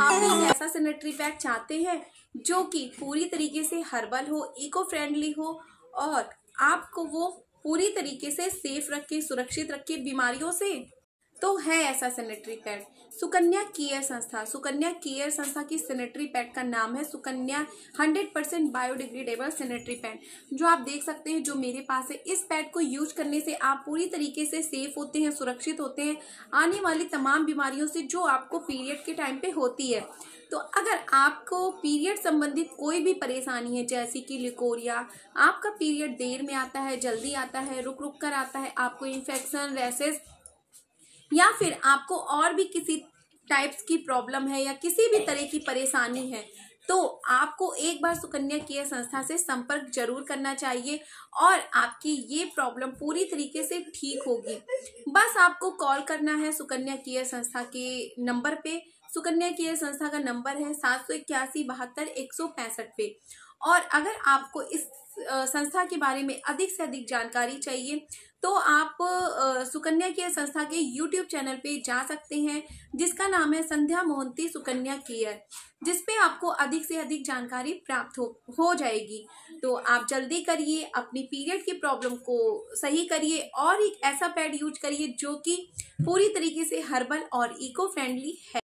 आप एक ऐसा सैनिटरी पैड चाहते हैं जो कि पूरी तरीके से हर्बल हो इको फ्रेंडली हो और आपको वो पूरी तरीके से सेफ रखे सुरक्षित रखे बीमारियों से तो है ऐसा सैनिटरी पैड सुकन्या केयर संस्था सुकन्या केयर संस्था की सैनिटरी पैड का नाम है Sukanya 100 percent biodegradable sanitary pad जो आप देख सकते हैं जो मेरे पास है इस पैड को यूज करने से आप पूरी तरीके से सेफ होते हैं सुरक्षित होते हैं आने वाली तमाम बीमारियों से जो आपको पीरियड के टाइम पे होती है तो अगर आपको पीरियड संबंधित कोई भी परेशानी है जैसे कि लिकोरिया आपका पीरियड देर में आता है जल्दी आता है रुक रुक कर आता है आपको इन्फेक्शन रैसेस या फिर आपको और भी किसी टाइप्स की प्रॉब्लम है या किसी भी तरह की परेशानी है तो आपको एक बार सुकन्या केयर संस्था से संपर्क जरूर करना चाहिए और आपकी ये प्रॉब्लम पूरी तरीके से ठीक होगी बस आपको कॉल करना है सुकन्या केयर संस्था के नंबर पे सुकन्या केयर संस्था का नंबर है सात सौ इक्यासी बहत्तर एक सौ पैंसठ पे और अगर आपको इस संस्था के बारे में अधिक से अधिक जानकारी चाहिए तो आप सुकन्या केयर संस्था के यूट्यूब चैनल पे जा सकते हैं जिसका नाम है संध्या मोहंती सुकन्या केयर जिसपे आपको अधिक से अधिक जानकारी प्राप्त हो हो जाएगी तो आप जल्दी करिए अपनी पीरियड की प्रॉब्लम को सही करिए और एक ऐसा पैड यूज करिए जो कि पूरी तरीके से हर्बल और इको फ्रेंडली है